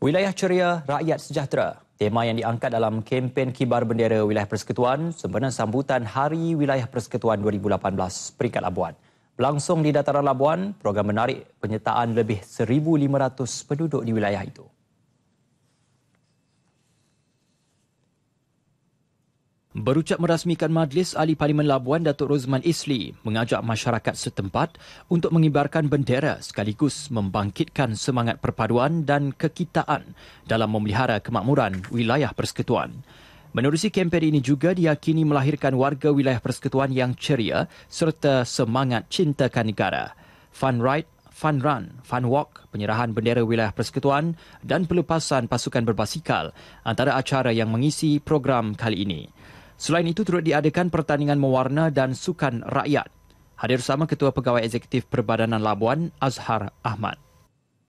Wilayah Ceria, Rakyat Sejahtera. Tema yang diangkat dalam kempen kibar bendera Wilayah Persekutuan sempena sambutan Hari Wilayah Persekutuan 2018 peringkat Labuan. Berlangsung di Dataran Labuan, program menarik penyertaan lebih 1,500 penduduk di wilayah itu. Berucap merasmikan majlis ahli Parlimen Labuan Datuk Rozman Isli mengajak masyarakat setempat untuk mengibarkan bendera sekaligus membangkitkan semangat perpaduan dan kekitaan dalam memelihara kemakmuran wilayah persekutuan. Menerusi kempen ini juga diyakini melahirkan warga wilayah persekutuan yang ceria serta semangat cintakan negara. Fun Ride fun run, fun walk, penyerahan bendera wilayah persekutuan dan pelepasan pasukan berbasikal antara acara yang mengisi program kali ini. Selain itu turut diadakan pertandingan mewarna dan sukan rakyat. Hadir sama Ketua Pegawai Eksekutif Perbadanan Labuan Azhar Ahmad.